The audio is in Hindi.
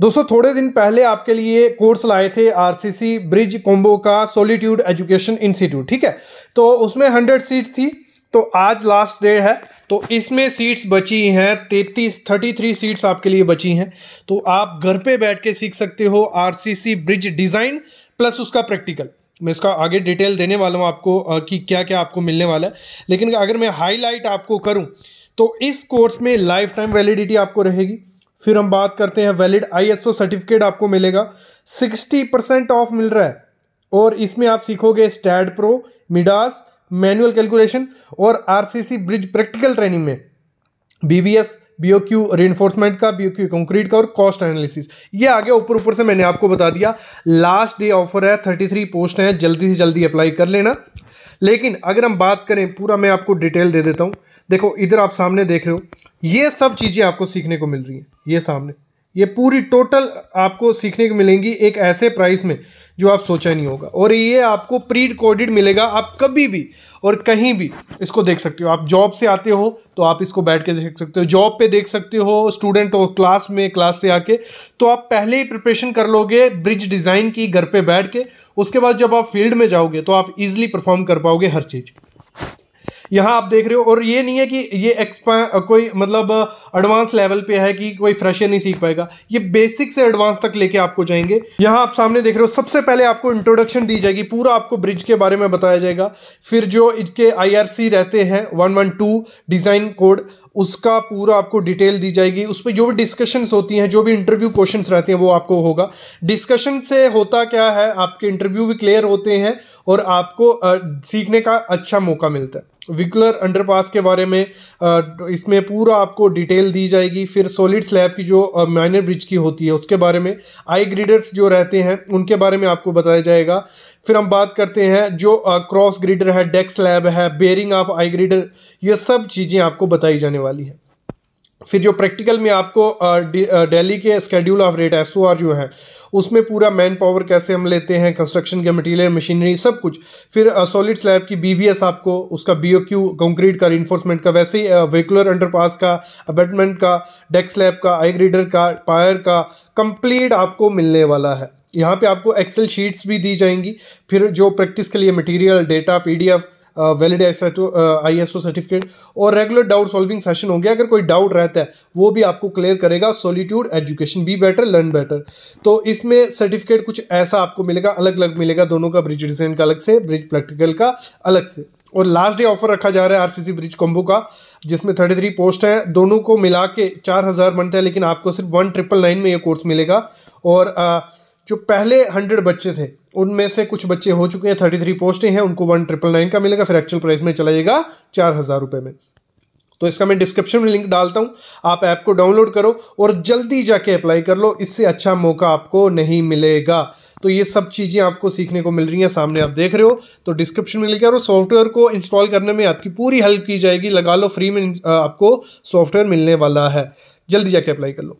दोस्तों थोड़े दिन पहले आपके लिए कोर्स लाए थे आरसीसी ब्रिज कोम्बो का सोलिट्यूड एजुकेशन इंस्टीट्यूट ठीक है तो उसमें हंड्रेड सीट थी तो आज लास्ट डे है तो इसमें सीट्स बची हैं तैतीस थर्टी थ्री सीट्स आपके लिए बची हैं तो आप घर पे बैठ के सीख सकते हो आरसीसी ब्रिज डिज़ाइन प्लस उसका प्रैक्टिकल मैं इसका आगे डिटेल देने वाला हूँ आपको कि क्या क्या आपको मिलने वाला है लेकिन अगर मैं हाईलाइट आपको करूँ तो इस कोर्स में लाइफ टाइम वैलिडिटी आपको रहेगी फिर हम बात करते हैं वैलिड आईएसओ सर्टिफिकेट आपको मिलेगा सिक्सटी परसेंट ऑफ मिल रहा है और इसमें आप सीखोगे STAAD Pro Midas manual calculation और आरसीसी ब्रिज प्रैक्टिकल ट्रेनिंग में बीवीएस बीओक्यू रिइन्फोर्समेंट का बीओक्यू कंक्रीट का और कॉस्ट एनालिसिस ये आगे ऊपर ऊपर से मैंने आपको बता दिया लास्ट डे ऑफर है थर्टी थ्री पोस्ट हैं जल्दी से जल्दी अप्लाई कर लेना लेकिन अगर हम बात करें पूरा मैं आपको डिटेल दे देता हूँ देखो इधर आप सामने देख रहे हो ये सब चीज़ें आपको सीखने को मिल रही हैं ये सामने ये पूरी टोटल आपको सीखने को मिलेंगी एक ऐसे प्राइस में जो आप सोचा नहीं होगा और ये आपको प्री रिकॉर्डेड मिलेगा आप कभी भी और कहीं भी इसको देख सकते हो आप जॉब से आते हो तो आप इसको बैठ के देख सकते हो जॉब पे देख सकते हो स्टूडेंट हो क्लास में क्लास से आके तो आप पहले ही प्रिपरेशन कर लोगे ब्रिज डिज़ाइन की घर पर बैठ के उसके बाद जब आप फील्ड में जाओगे तो आप ईजिली परफॉर्म कर पाओगे हर चीज़ यहाँ आप देख रहे हो और ये नहीं है कि ये एक्सपा कोई मतलब एडवांस लेवल पे है कि कोई फ्रेशर नहीं सीख पाएगा ये बेसिक से एडवांस तक लेके आपको जाएंगे यहाँ आप सामने देख रहे हो सबसे पहले आपको इंट्रोडक्शन दी जाएगी पूरा आपको ब्रिज के बारे में बताया जाएगा फिर जो इसके आई रहते हैं one one two design code उसका पूरा आपको डिटेल दी जाएगी उस पर जो भी डिस्कशंस होती हैं जो भी इंटरव्यू क्वेश्चंस रहते हैं वो आपको होगा डिस्कशन से होता क्या है आपके इंटरव्यू भी क्लियर होते हैं और आपको सीखने का अच्छा मौका मिलता है विकलर अंडरपास के बारे में इसमें पूरा आपको डिटेल दी जाएगी फिर सॉलिड स्लैब की जो माइनर ब्रिज की होती है उसके बारे में आई ग्रीडर्स जो रहते हैं उनके बारे में आपको बताया जाएगा फिर हम बात करते हैं जो क्रॉस ग्रीडर है डेक्स स्लैब है बेयरिंग ऑफ आई ग्रीडर ये सब चीज़ें आपको बताई जाने वाली हैं फिर जो प्रैक्टिकल में आपको दिल्ली के स्केड्यूल ऑफ रेट एस जो है उसमें पूरा मैन पावर कैसे हम लेते हैं कंस्ट्रक्शन के मटेरियल मशीनरी सब कुछ फिर सॉलिड स्लैब की बीवीएस आपको उसका बीओक्यू कंक्रीट का रिइंफोर्समेंट का वैसे ही वेकुलर अंडरपास का अबेटमेंट का डेक स्लैब का आई ग्रीडर का पायर का कंप्लीट आपको मिलने वाला है यहाँ पर आपको एक्सेल शीट्स भी दी जाएंगी फिर जो प्रैक्टिस के लिए मटीरियल डेटा पी वैलिड आई एस सर्टिफिकेट और रेगुलर डाउट सॉल्विंग सेशन होंगे अगर कोई डाउट रहता है वो भी आपको क्लियर करेगा solitude education be better learn better तो इसमें सर्टिफिकेट कुछ ऐसा आपको मिलेगा अलग अलग मिलेगा दोनों का ब्रिज डिजाइन का अलग से ब्रिज प्रैक्टिकल का अलग से और लास्ट डे ऑफर रखा जा रहा है आरसीसी ब्रिज कॉम्बो का जिसमें थर्टी थ्री पोस्ट हैं दोनों को मिला के चार हज़ार बनता है लेकिन आपको सिर्फ वन ट्रिपल नाइन में ये कोर्स मिलेगा और uh, जो पहले हंड्रेड बच्चे थे उनमें से कुछ बच्चे हो चुके हैं थर्टी थ्री पोस्टें हैं उनको वन ट्रिपल नाइन का मिलेगा फिर एक्चुअल प्राइस में चला जाएगा चार हज़ार रुपये में तो इसका मैं डिस्क्रिप्शन में लिंक डालता हूँ आप ऐप को डाउनलोड करो और जल्दी जाके अप्लाई कर लो इससे अच्छा मौका आपको नहीं मिलेगा तो ये सब चीज़ें आपको सीखने को मिल रही हैं सामने आप देख रहे हो तो डिस्क्रिप्शन में लिंक करो सॉफ्टवेयर को इंस्टॉल करने में आपकी पूरी हेल्प की जाएगी लगा लो फ्री में आपको सॉफ्टवेयर मिलने वाला है जल्दी जाके अप्लाई कर लो